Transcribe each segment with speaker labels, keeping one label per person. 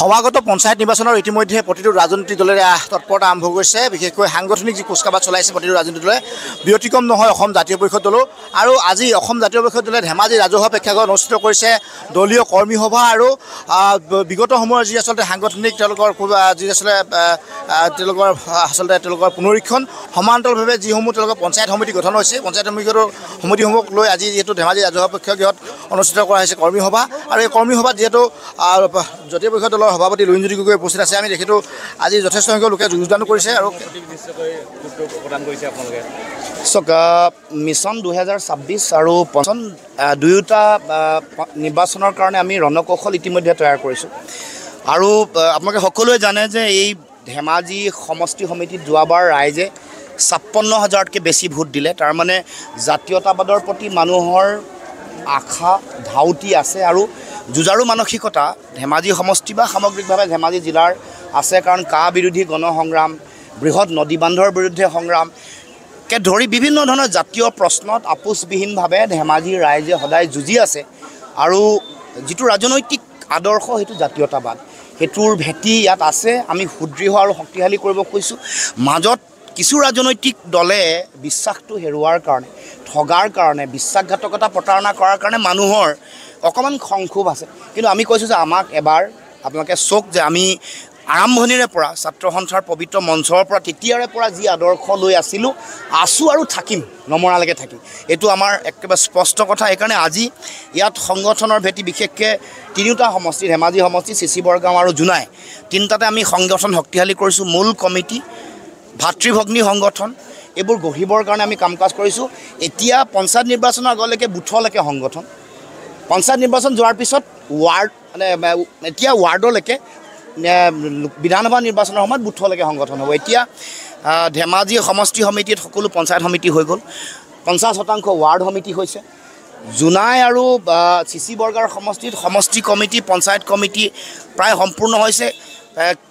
Speaker 1: সমাগত পঞ্চায়ত নিৰ্বাচনৰ ইতিমধ্যে প্ৰতিটো ৰাজনৈতিক দলেৰে তৎপৰতা আৰম্ভ কৰিছে বিশেষকৈ সাংগঠনিক যি কুচকাবাট চলাইছে প্ৰতিটো ৰাজনৈতিক দলে ব্যতিক্ৰম নহয় অসম জাতীয় পৰিষদ দলো আৰু আজি অসম জাতীয় পৰিষদ দলে ধেমাজি ৰাজহুৱা প্ৰেক্ষাগৃহত অনুষ্ঠিত কৰিছে দলীয় কৰ্মীসভা আৰু বিগত সময়ৰ যি আচলতে সাংগঠনিক তেওঁলোকৰ যি আচলতে তেওঁলোকৰ আচলতে তেওঁলোকৰ পুনৰীক্ষণ সমান্তৰালভাৱে যিসমূহ তেওঁলোকৰ পঞ্চায়ত সমিতি গঠন হৈছে পঞ্চায়ত সমিতিৰ সমিতিসমূহক লৈ আজি যিহেতু ধেমাজি ৰাজহুৱা প্ৰেক্ষাগৃহত অনুষ্ঠিত কৰা হৈছে কৰ্মীসভা আৰু এই কৰ্মীসভাত যিহেতু জাতীয় পৰিষদ দলৰ দলৰ সভাপতি লুইনজ্যোতি গগৈ উপস্থিত আছে আমি দেখিছোঁ আজি যথেষ্ট সংখ্যক লোকে যোগদানো কৰিছে আৰু চক মিছন দুহেজাৰ ছাব্বিছ আৰু পঞ্চন দুয়োটা নিৰ্বাচনৰ কাৰণে আমি ৰণকৌশল ইতিমধ্যে তৈয়াৰ কৰিছোঁ আৰু আপোনালোকে সকলোৱে জানে যে এই ধেমাজি সমষ্টি সমিতিত যোৱাবাৰ ৰাইজে ছাপন্ন হাজাৰতকৈ বেছি ভোট দিলে তাৰমানে জাতীয়তাবাদৰ প্ৰতি মানুহৰ আশা ধাউতি আছে আৰু যুঁজাৰু মানসিকতা ধেমাজি সমষ্টি বা সামগ্ৰিকভাৱে ধেমাজি জিলাৰ আছে কাৰণ কা বিৰোধী গণসংগ্ৰাম বৃহৎ নদী বান্ধৰ বিৰুদ্ধে সংগ্ৰামকে ধৰি বিভিন্ন ধৰণৰ জাতীয় প্ৰশ্নত আপোচবিহীনভাৱে ধেমাজি ৰাইজে সদায় যুঁজি আছে আৰু যিটো ৰাজনৈতিক আদৰ্শ সেইটো জাতীয়তাবাদ সেইটোৰ ভেটি ইয়াত আছে আমি সুদৃঢ় আৰু শক্তিশালী কৰিব খুজিছোঁ মাজত কিছু ৰাজনৈতিক দলে বিশ্বাসটো হেৰুওৱাৰ কাৰণে ঠগাৰ কাৰণে বিশ্বাসঘাতকতা প্ৰতাৰণা কৰাৰ কাৰণে মানুহৰ অকণমান সংক্ষোভ আছে কিন্তু আমি কৈছোঁ যে আমাক এবাৰ আপোনালোকে চাওক যে আমি আৰম্ভণিৰে পৰা ছাত্ৰ সন্থাৰ পবিত্ৰ মঞ্চৰ পৰা তেতিয়াৰে পৰা যি আদৰ্শ লৈ আছিলোঁ আছোঁ আৰু থাকিম নমৰালৈকে থাকিম এইটো আমাৰ একেবাৰে স্পষ্ট কথা সেইকাৰণে আজি ইয়াত সংগঠনৰ ভেটি বিশেষকৈ তিনিওটা সমষ্টি ধেমাজি সমষ্টি চিচি বৰগাঁও আৰু জোনাই তিনিটাতে আমি সংগঠন শক্তিশালী কৰিছোঁ মূল কমিটি ভাতৃভগ্নী সংগঠন এইবোৰ গঢ়িবৰ কাৰণে আমি কাম কাজ কৰিছোঁ এতিয়া পঞ্চায়ত নিৰ্বাচনৰ আগলৈকে বুথলৈকে সংগঠন পঞ্চায়ত নিৰ্বাচন যোৱাৰ পিছত ৱাৰ্ড মানে এতিয়া ৱাৰ্ডলৈকে বিধানসভা নিৰ্বাচনৰ সময়ত বুথলৈকে সংগঠন হ'ব এতিয়া ধেমাজি সমষ্টি সমিতিত সকলো পঞ্চায়ত সমিতি হৈ গ'ল পঞ্চাছ শতাংশ ৱাৰ্ড সমিতি হৈছে জোনাই আৰু চি চি বৰ্গাৰ সমষ্টিত সমষ্টি কমিটি পঞ্চায়ত কমিটি প্ৰায় সম্পূৰ্ণ হৈছে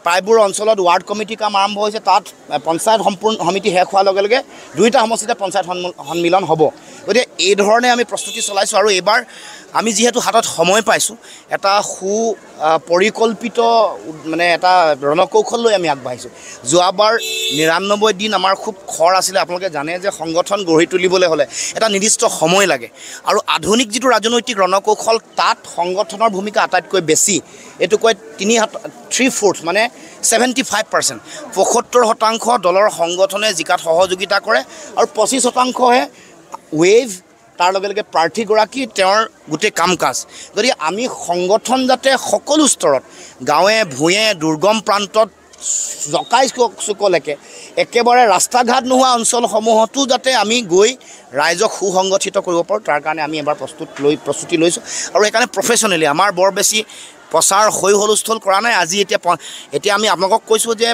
Speaker 1: প্ৰায়বোৰ অঞ্চলত ৱাৰ্ড কমিটি কাম আৰম্ভ হৈছে তাত পঞ্চায়ত সম্পূৰ্ণ সমিতি শেষ হোৱাৰ লগে লগে দুয়োটা সমষ্টিতে পঞ্চায়ত সন্মিলন হ'ব গতিকে এই ধৰণে আমি প্ৰস্তুতি চলাইছোঁ আৰু এইবাৰ আমি যিহেতু হাতত সময় পাইছোঁ এটা সু পৰিকল্পিত মানে এটা ৰণকৌশল লৈ আমি আগবাঢ়িছোঁ যোৱাবাৰ নিৰান্নব্বৈ দিন আমাৰ খুব খৰ আছিলে আপোনালোকে জানে যে সংগঠন গঢ়ি তুলিবলৈ হ'লে এটা নিৰ্দিষ্ট সময় লাগে আৰু আধুনিক যিটো ৰাজনৈতিক ৰণকৌশল তাত সংগঠনৰ ভূমিকা আটাইতকৈ বেছি এইটো কয় তিনি সাত থ্ৰী ফ'ৰ্থ মানে ছেভেণ্টি ফাইভ পাৰ্চেণ্ট পঁসত্তৰ শতাংশ দলৰ সংগঠনে জিকাত সহযোগিতা কৰে আৰু পঁচিছ শতাংশহে ৱেভ তাৰ লগে লগে প্ৰাৰ্থীগৰাকী তেওঁৰ গোটেই কাম কাজ গতিকে আমি সংগঠন যাতে সকলো স্তৰত গাঁৱে ভূঞে দুৰ্গম প্ৰান্তত জকাই চুকলৈকে একেবাৰে ৰাস্তা ঘাট নোহোৱা অঞ্চলসমূহতো যাতে আমি গৈ ৰাইজক সুসংগঠিত কৰিব পাৰোঁ তাৰ কাৰণে আমি এবাৰ প্ৰস্তুত লৈ প্ৰস্তুতি লৈছোঁ আৰু সেইকাৰণে প্ৰফেচনেলি আমাৰ বৰ বেছি প্ৰচাৰ শৈ হুলস্থল কৰা নাই আজি এতিয়া এতিয়া আমি আপোনালোকক কৈছোঁ যে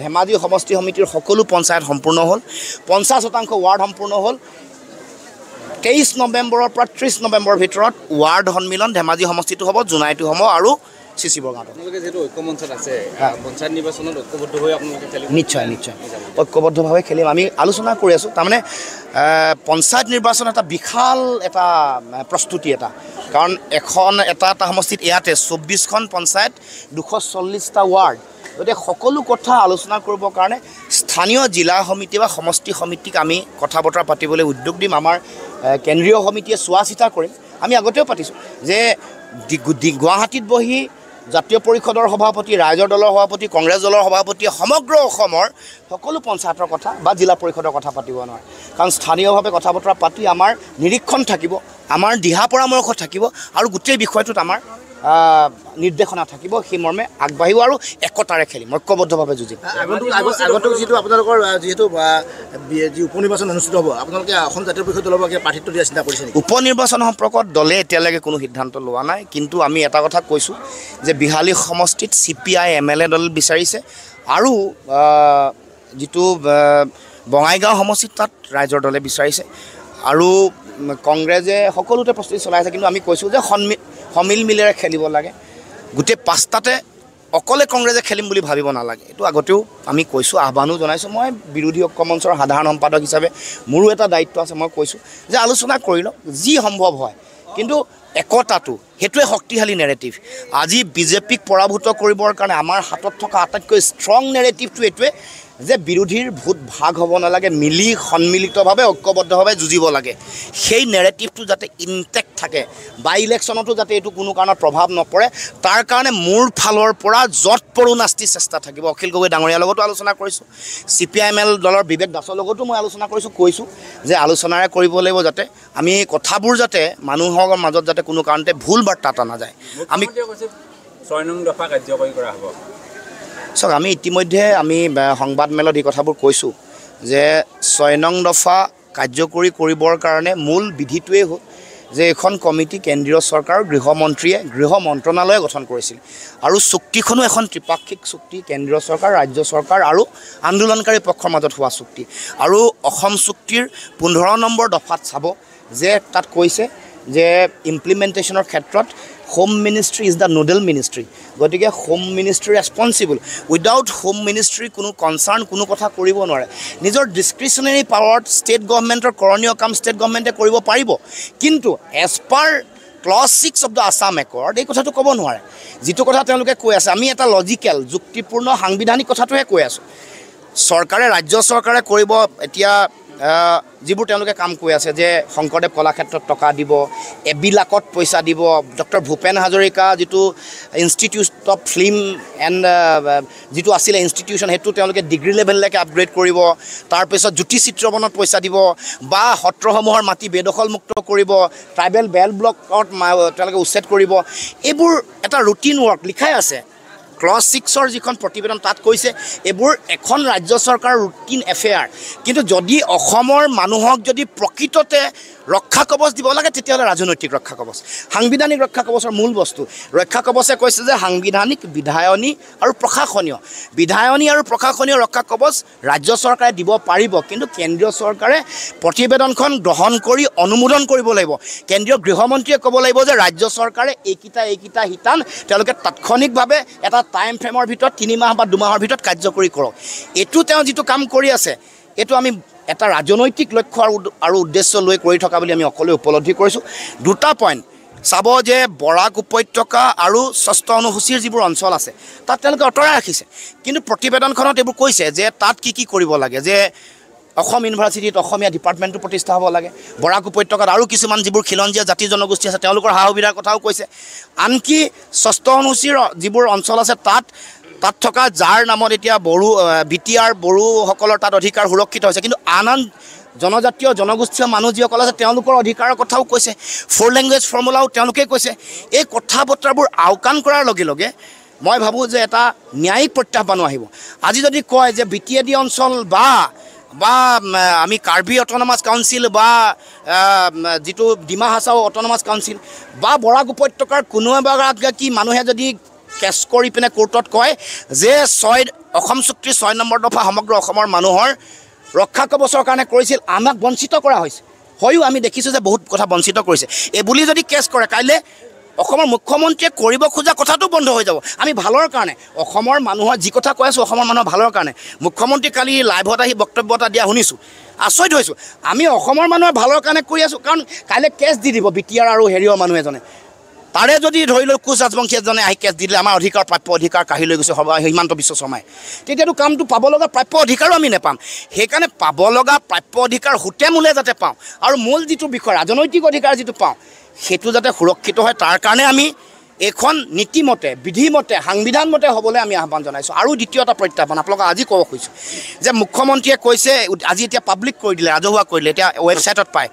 Speaker 1: ধেমাজি সমষ্টি সমিতিৰ সকলো পঞ্চায়ত সম্পূৰ্ণ হ'ল পঞ্চাছ শতাংশ ৱাৰ্ড সম্পূৰ্ণ হ'ল তেইছ নৱেম্বৰৰ পৰা ত্ৰিছ নৱেম্বৰৰ ভিতৰত ৱাৰ্ড সন্মিলন ধেমাজি সমষ্টিটো হ'ব জোনাইটো হ'ব আৰু চি চিচি বৰগাঁৱত নিশ্চয় নিশ্চয় ঐক্যবদ্ধভাৱে খেলিম আমি আলোচনা কৰি আছোঁ তাৰমানে পঞ্চায়ত নিৰ্বাচন এটা বিশাল এটা প্ৰস্তুতি এটা কাৰণ এখন এটা এটা সমষ্টিত ইয়াতে চৌব্বিছখন পঞ্চায়ত দুশ চল্লিছটা ৱাৰ্ড গতিকে সকলো কথা আলোচনা কৰিবৰ কাৰণে স্থানীয় জিলা সমিতি বা সমষ্টি সমিতিক আমি কথা বতৰা পাতিবলৈ উদ্যোগ দিম আমাৰ কেন্দ্ৰীয় সমিতিয়ে চোৱা চিতা কৰিম আমি আগতেও পাতিছোঁ যে গুৱাহাটীত বহি জাতীয় পৰিষদৰ সভাপতি ৰাইজৰ দলৰ সভাপতি কংগ্ৰেছ দলৰ সভাপতিয়ে সমগ্ৰ অসমৰ সকলো পঞ্চায়তৰ কথা বা জিলা পৰিষদৰ কথা পাতিব নোৱাৰে কাৰণ স্থানীয়ভাৱে কথা বতৰা পাতি আমাৰ নিৰীক্ষণ থাকিব আমাৰ দিহা পৰামৰ্শ থাকিব আৰু গোটেই বিষয়টোত আমাৰ নিৰ্দেশনা থাকিব সেই মৰ্মে আগবাঢ়িব আৰু একতাৰে খেলিম ঐক্যবদ্ধভাৱে যুঁজিম আগন্তুক যিটো আপোনালোকৰ যিহেতু যি উপনিৰ্বাচন অনুষ্ঠিত হ'ব আপোনালোকে অসম জাতীয় পৰিষদ দলৰ বাবে প্ৰাৰ্থিত্ব দিয়া চিন্তা কৰিছে উপনিৰ্বাচন সম্পৰ্কত দলে এতিয়ালৈকে কোনো সিদ্ধান্ত লোৱা নাই কিন্তু আমি এটা কথা কৈছোঁ যে বিহালী সমষ্টিত C P I M L এ দল বিচাৰিছে আৰু যিটো বঙাইগাঁও সমষ্টিত তাত ৰাইজৰ দলে বিচাৰিছে আৰু কংগ্ৰেছে সকলোতে প্ৰস্তুতি চলাই আছে কিন্তু আমি কৈছোঁ যে সমিল মিলেৰে খেলিব লাগে গোটেই পাঁচটাতে অকলে কংগ্ৰেছে খেলিম বুলি ভাবিব নালাগে এইটো আগতেও আমি কৈছোঁ আহ্বানো জনাইছোঁ মই বিৰোধী ঐক্য মঞ্চৰ সাধাৰণ সম্পাদক হিচাপে মোৰো এটা দায়িত্ব আছে মই কৈছোঁ যে আলোচনা কৰি লওক যি সম্ভৱ হয় কিন্তু একতাটো সেইটোৱে শক্তিশালী নেৰেটিভ আজি বিজেপিক পৰাভূত কৰিবৰ কাৰণে আমাৰ হাতত থকা আটাইতকৈ ষ্ট্ৰং নেৰেটিভটো এইটোৱে যে বিৰোধীৰ ভোট ভাগ হ'ব নালাগে মিলি সন্মিলিতভাৱে ঐক্যবদ্ধভাৱে যুঁজিব লাগে সেই নেৰেটিভটো যাতে ইনটেক্ট থাকে বা ইলেকশ্যনতো যাতে এইটো কোনো কাৰণত প্ৰভাৱ নপৰে তাৰ কাৰণে মোৰ ফালৰ পৰা যত পৰো নাস্তি চেষ্টা থাকিব অখিল গগৈ ডাঙৰীয়াৰ লগতো আলোচনা কৰিছোঁ C P I M L দলৰ বিবেক দাসৰ লগতো মই আলোচনা কৰিছোঁ কৈছোঁ যে আলোচনাৰে কৰিব লাগিব যাতে আমি কথাবোৰ যাতে মানুহৰ মাজত যাতে কোনো কাৰণতে ভুল বাৰ্তা এটা নাযায় আমি ছয় নং দফা কাৰ্যকৰী কৰা হ'ব চাওক আমি ইতিমধ্যে আমি সংবাদমেলত এই কথাবোৰ কৈছোঁ যে ছয় নং দফা কাৰ্যকৰী কৰিবৰ কাৰণে মূল বিধিটোৱেই হ'ল যে এইখন কমিটি কেন্দ্ৰীয় চৰকাৰ গৃহমন্ত্ৰীয়ে গৃহ মন্ত্ৰণালয়ে গঠন কৰিছিল আৰু চুক্তিখনো এখন ত্ৰিপাক্ষিক চুক্তি কেন্দ্ৰীয় চৰকাৰ ৰাজ্য চৰকাৰ আৰু আন্দোলনকাৰী পক্ষৰ মাজত হোৱা চুক্তি আৰু অসম চুক্তিৰ পোন্ধৰ নম্বৰ দফাত চাব যে তাত কৈছে যে ইমপ্লিমেণ্টেশ্যনৰ ক্ষেত্ৰত home ministry is the nodal ministry গতিকে home ministry responsible without home ministry কোনো কনচাৰ্ণ কোনো কথা কৰিব নোৱাৰে নিজৰ ডিছক্ৰিপশ্যনেৰী পাৱাৰত ষ্টেট গভৰ্ণমেণ্টৰ কৰণীয় কাম ষ্টেট গভমেণ্টে কৰিব পাৰিব কিন্তু as per clause six of the Assam accord এই কথাটো ক'ব নোৱাৰে যিটো কথা তেওঁলোকে কৈ আছে আমি এটা লজিকেল যুক্তিপূৰ্ণ সাংবিধানিক কথাটোহে কৈ আছোঁ চৰকাৰে ৰাজ্য চৰকাৰে কৰিব এতিয়া যিবোৰ তেওঁলোকে কাম কৰি আছে যে শংকৰদেৱ কলাক্ষেত্ৰত টকা দিব এবিলাকত পইচা দিব ডক্টৰ ভূপেন হাজৰিকা যিটো ইনষ্টিটিউট অফ ফিল্ম এণ্ড যিটো আছিলে ইনষ্টিটিউশ্যন সেইটো তেওঁলোকে ডিগ্ৰী লেভেললৈকে আপগ্ৰেড কৰিব তাৰপিছত জ্যোতি চিত্ৰবনত পইচা দিব বা সত্ৰসমূহৰ মাটি বেদখলমুক্ত কৰিব ট্ৰাইবেল বেল ব্লকত তেওঁলোকে উচ্ছেদ কৰিব এইবোৰ এটা ৰুটিন ৱৰ্ক লিখাই আছে ক্লছ ছিক্সৰ যিখন প্ৰতিবেদন তাত কৈছে এইবোৰ এখন ৰাজ্য চৰকাৰৰ ৰুটিন এফেয়াৰ কিন্তু যদি অসমৰ মানুহক যদি প্ৰকৃততে ৰক্ষা কবচ দিব লাগে তেতিয়াহ'লে ৰাজনৈতিক ৰক্ষা কবচ সাংবিধানিক ৰক্ষা কবচৰ মূল বস্তু ৰক্ষা কবচে কৈছে যে সাংবিধানিক বিধায়নী আৰু প্ৰশাসনীয় বিধায়নী আৰু প্ৰশাসনীয় ৰক্ষা কবচ ৰাজ্য চৰকাৰে দিব পাৰিব কিন্তু কেন্দ্ৰীয় চৰকাৰে প্ৰতিবেদনখন গ্ৰহণ কৰি অনুমোদন কৰিব লাগিব কেন্দ্ৰীয় গৃহমন্ত্ৰীয়ে ক'ব লাগিব যে ৰাজ্য চৰকাৰে এইকেইটা এইকেইটা শিতান তেওঁলোকে তাৎক্ষণিকভাৱে এটা টাইম ফ্ৰেমৰ ভিতৰত তিনিমাহ বা দুমাহৰ ভিতৰত কাৰ্যকৰী কৰক এইটো তেওঁ যিটো কাম কৰি আছে এইটো আমি এটা ৰাজনৈতিক লক্ষ্য আৰু আৰু উদ্দেশ্য লৈ কৰি থকা বুলি আমি সকলোৱে উপলব্ধি কৰিছোঁ দুটা পইণ্ট চাব যে বৰাক উপত্যকা আৰু ষষ্ঠ অনুসূচীৰ যিবোৰ অঞ্চল আছে তাত তেওঁলোকে আঁতৰাই ৰাখিছে কিন্তু প্ৰতিবেদনখনত এইবোৰ কৈছে যে তাত কি কি কৰিব লাগে যে অসম ইউনিভাৰ্চিটিত অসমীয়া ডিপাৰ্টমেণ্টটো প্ৰতিষ্ঠা হ'ব লাগে বৰাক উপত্যকাত আৰু কিছুমান যিবোৰ খিলঞ্জীয়া জাতি জনগোষ্ঠী আছে তেওঁলোকৰ সা সুবিধাৰ কথাও কৈছে আনকি ষষ্ঠ অনুচীৰ যিবোৰ অঞ্চল আছে তাত তাত থকা যাৰ নামত এতিয়া বড়ো বি টি আৰ বড়োসকলৰ তাত অধিকাৰ সুৰক্ষিত হৈছে কিন্তু আন আন জনজাতীয় জনগোষ্ঠীয় মানুহ যিসকল আছে তেওঁলোকৰ অধিকাৰৰ কথাও কৈছে ফ'ৰ লেংগুৱেজ ফৰ্মুলাও তেওঁলোকেই কৈছে এই কথা বতৰাবোৰ আওকাণ কৰাৰ লগে লগে মই ভাবোঁ যে এটা ন্যায়িক প্ৰত্যাহ্বানো আহিব আজি যদি কয় যে বি টি এ ডি অঞ্চল বা বা আমি কাৰ্বি অট'নমাছ কাউন্সিল বা যিটো ডিমা হাছাও অট'নমাছ কাউন্সিল বা বৰাক উপত্যকাৰ কোনো এগৰাকী মানুহে যদি কেছ কৰি পিনে কোৰ্টত কয় যে ছয় অসম চুক্তিৰ ছয় নম্বৰ দফা সমগ্ৰ অসমৰ মানুহৰ ৰক্ষা কবচৰ কাৰণে কৰিছিল আমাক বঞ্চিত কৰা হৈছে হয়ো আমি দেখিছোঁ যে বহুত কথা বঞ্চিত কৰিছে এইবুলি যদি কেছ কৰে কাইলৈ অসমৰ মুখ্যমন্ত্ৰীয়ে কৰিব খোজা কথাটো বন্ধ হৈ যাব আমি ভালৰ কাৰণে অসমৰ মানুহৰ যি কথা কৈ আছোঁ অসমৰ মানুহৰ ভালৰ কাৰণে মুখ্যমন্ত্ৰী কালি লাইভত আহি বক্তব্য এটা দিয়া শুনিছোঁ আচৰিত হৈছোঁ আমি অসমৰ মানুহৰ ভালৰ কাৰণে কৰি আছোঁ কাৰণ কাইলৈ কেছ দি দিব বি টি আৰ আৰু হেৰিয়ৰ মানুহ এজনে তাৰে যদি ধৰি লৈ কোচ ৰাজবংশী এজনে আহি কেছ দি দিলে আমাৰ অধিকাৰ প্ৰাপ্য অধিকাৰ কাঢ়ি লৈ গৈছে সীমান্ত বিশ্ব শৰ্মাই তেতিয়াতো কামটো পাব লগা প্ৰাপ্য অধিকাৰো আমি নেপাম সেইকাৰণে পাব লগা প্ৰাপ্য অধিকাৰ সুতে মূলে যাতে পাওঁ আৰু মূল যিটো বিষয় ৰাজনৈতিক অধিকাৰ যিটো পাওঁ সেইটো যাতে সুৰক্ষিত হয় তাৰ কাৰণে আমি এইখন নীতিমতে বিধিমতে সাংবিধানমতে হ'বলৈ আমি আহ্বান জনাইছোঁ আৰু দ্বিতীয় এটা প্ৰত্যাহ্বান আপোনালোকক আজি ক'ব খুজিছোঁ যে মুখ্যমন্ত্ৰীয়ে কৈছে আজি এতিয়া পাব্লিক কৰি দিলে ৰাজহুৱা কৰিলে এতিয়া ৱেবছাইটত পায়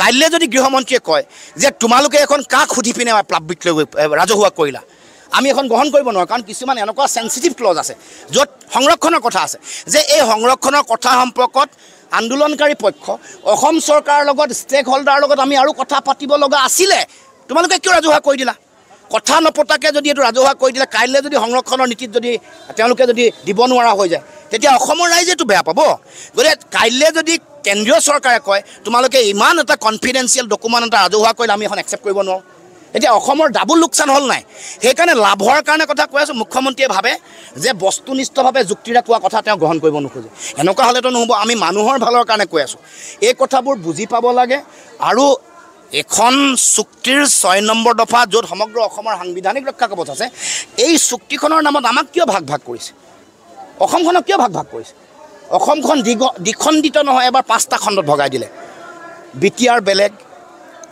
Speaker 1: কাইলৈ যদি গৃহমন্ত্ৰীয়ে কয় যে তোমালোকে এখন কাক সুধি পিনে পাব্লিকলৈ গৈ ৰাজহুৱা কৰিলা আমি এখন গ্ৰহণ কৰিব নোৱাৰোঁ কাৰণ কিছুমান এনেকুৱা চেঞ্চিটিভ ক্লজ আছে য'ত সংৰক্ষণৰ কথা আছে যে এই সংৰক্ষণৰ কথা সম্পৰ্কত আন্দোলনকাৰী পক্ষ অসম চৰকাৰৰ লগত ষ্টেক হোল্ডাৰৰ লগত আমি আৰু কথা পাতিব লগা আছিলে তোমালোকে কিয় ৰাজহুৱা কৰি দিলা কথা নপতাকৈ যদি এইটো ৰাজহুৱা কৰি দিলে কাইলৈ যদি সংৰক্ষণৰ নীতিত যদি তেওঁলোকে যদি দিব নোৱাৰা হৈ যায় তেতিয়া অসমৰ ৰাইজেতো বেয়া পাব গতিকে কাইলৈ যদি কেন্দ্ৰীয় চৰকাৰে কয় তোমালোকে ইমান এটা কনফিডেঞ্চিয়েল ডকুমেণ্ট এটা ৰাজহুৱা কৰিলে আমি এখন একচেপ্ট কৰিব নোৱাৰোঁ এতিয়া অসমৰ ডাবুল লোকচান হ'ল নাই সেইকাৰণে লাভৰ কাৰণে কথা কৈ আছোঁ মুখ্যমন্ত্ৰীয়ে ভাবে যে বস্তুনিষ্ঠভাৱে যুক্তিৰে কোৱা কথা তেওঁ গ্ৰহণ কৰিব নোখোজে এনেকুৱা হ'লেতো নহ'ব আমি মানুহৰ ভালৰ কাৰণে কৈ আছোঁ এই কথাবোৰ বুজি পাব লাগে আৰু এখন চুক্তিৰ ছয় নম্বৰ দফা য'ত সমগ্ৰ অসমৰ সাংবিধানিক ৰক্ষা কবচ আছে এই চুক্তিখনৰ নামত আমাক কিয় ভাগ ভাগ কৰিছে অসমখনক কিয় ভাগ ভাগ কৰিছে অসমখন দ্বিগ দ্বিখণ্ডিত নহয় এবাৰ পাঁচটা খণ্ডত ভগাই দিলে বি টি আৰ বেলেগ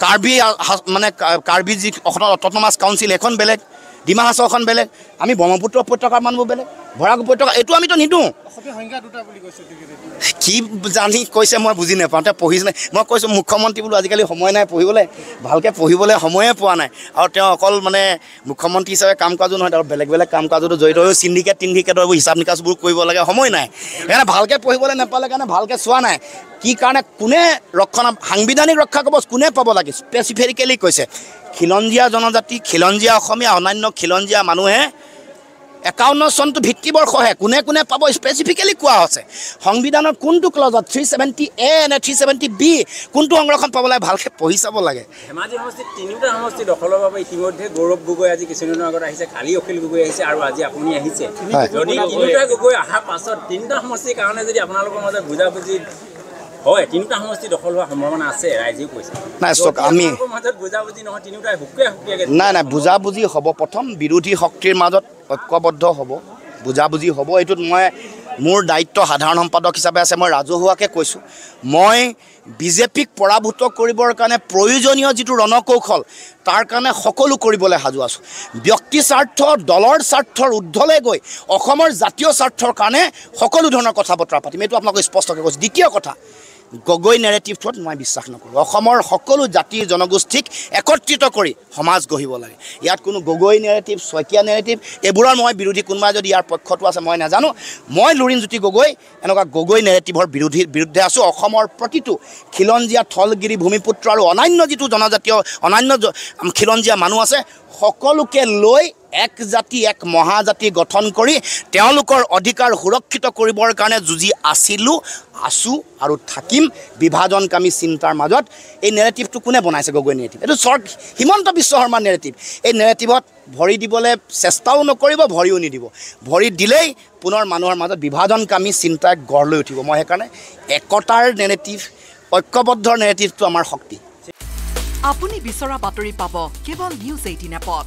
Speaker 1: কাৰ্বি মানে কাৰ্বি যি অটনমাছ কাউন্সিল এখন বেলেগ ডিমা হাছখন বেলেগ আমি ব্ৰহ্মপুত্ৰ উপত্যকাৰ মানুহবোৰ বেলেগ ভৰাগ উপত্যকা এইটো আমিতো নিদিওঁ কি জানি কৈছে মই বুজি নাপাওঁ তেওঁ পঢ়িছে নাই মই কৈছোঁ মুখ্যমন্ত্ৰী বোলো আজিকালি সময় নাই পঢ়িবলৈ ভালকৈ পঢ়িবলৈ সময়ে পোৱা নাই আৰু তেওঁ অকল মানে মুখ্যমন্ত্ৰী হিচাপে কাম কাজো নহয় আৰু বেলেগ বেলেগ কাম কাজতো জড়িত হৈ চিণ্ডিকেট তিনিডিকেটৰ এইবোৰ হিচাপ নিকাচবোৰ কৰিব লাগে সময় নাই সেইকাৰণে ভালকৈ পঢ়িবলৈ নাপালে কাৰণে ভালকৈ চোৱা নাই কি কাৰণে কোনে ৰক্ষণ সাংবিধানিক ৰক্ষা কবচ কোনে পাব লাগে স্পেচিফিকেলি কৈছে খিলঞ্জীয়া জনজাতি খিলঞ্জীয়া অসমীয়া অন্যান্য খিলঞ্জীয়া মানুহে একাৱন্ন চনটো ভিত্তিবৰ্ষহে কোনে কোনে পাব স্পেচিফিকেলি কোৱা হৈছে সংবিধানৰ কোনটো ক্লজত থ্ৰী ছেভেণ্টি এ নে থ্ৰী ছেভেণ্টি বি কোনটো সংৰক্ষণ পাব লাগে ভালকৈ পঢ়ি চাব লাগে ধেমাজি সমষ্টিত তিনিওটা সমষ্টি দখলৰ বাবে ইতিমধ্যে গৌৰৱ গগৈ আজি কিছুদিনৰ আগত আহিছে কালি অখিল গগৈ আহিছে আৰু আজি আপুনি আহিছে যদি তিনিওটা গগৈ অহাৰ পাছত তিনিটা সমষ্টিৰ কাৰণে যদি আপোনালোকৰ মাজত বুজাবুজি হয় তিনিটা সমষ্টি দখল হোৱাৰ সম্ভাৱনা আছে ৰাইজে কৈছে নাই চক আমি মাজত বুজাবুজি নহয় তিনিওটাই সুকীয়া সুকীয়াকৈ নাই নাই বুজাবুজি হ'ব প্ৰথম বিৰোধী শক্তিৰ মাজত ঐক্যবদ্ধ হ'ব বুজাবুজি হ'ব এইটোত মই মোৰ দায়িত্ব সাধাৰণ সম্পাদক হিচাপে আছে মই ৰাজহুৱাকৈ কৈছোঁ মই বিজেপিক পৰাভূত কৰিবৰ কাৰণে প্ৰয়োজনীয় যিটো ৰণকৌশল তাৰ কাৰণে সকলো কৰিবলৈ সাজু আছোঁ ব্যক্তি স্বাৰ্থ দলৰ স্বাৰ্থৰ ঊৰ্ধলৈ গৈ অসমৰ জাতীয় স্বাৰ্থৰ কাৰণে সকলো ধৰণৰ কথা বতৰা পাতিম এইটো আপোনালোকক স্পষ্টকৈ কৈছোঁ দ্বিতীয় কথা গগৈ নেৰেটিভটোত মই বিশ্বাস নকৰোঁ অসমৰ সকলো জাতি জনগোষ্ঠীক একত্ৰিত কৰি সমাজ গঢ়িব লাগে ইয়াত কোনো গগৈ নেৰেটিভ শইকীয়া নেৰেটিভ এইবোৰৰ মই বিৰোধী কোনোবাই যদি ইয়াৰ পক্ষটো আছে মই নাজানো মই লুৰিণ জ্যোতি গগৈ এনেকুৱা গগৈ নেৰেটিভৰ বিৰোধী বিৰুদ্ধে আছোঁ অসমৰ প্ৰতিটো খিলঞ্জীয়া থলগিৰি ভূমিপুত্ৰ আৰু অনান্য যিটো জনজাতীয় অন্যান্য খিলঞ্জীয়া মানুহ আছে সকলোকে লৈ এক জাতি এক মহাজাতি গঠন কৰি তেওঁলোকৰ অধিকাৰ সুৰক্ষিত কৰিবৰ কাৰণে যুঁজি আছিলোঁ আছোঁ আৰু থাকিম বিভাজনকামী চিন্তাৰ মাজত এই নেৰেটিভটো কোনে বনাইছে গগৈ নেৰেটিভ এইটো চৰ হিমন্ত বিশ্ব শৰ্মাৰ নেৰেটিভ এই নেৰেটিভত ভৰি দিবলৈ চেষ্টাও নকৰিব ভৰিও নিদিব ভৰি দিলেই পুনৰ মানুহৰ মাজত বিভাজনকামী চিন্তাই গঢ় লৈ উঠিব মই সেইকাৰণে একতাৰ নেৰেটিভ ঐক্যবদ্ধ নেৰেটিভটো আমাৰ শক্তি আপুনি বিচৰা বাতৰি পাব কেৱল নিউজ এইটিন এপত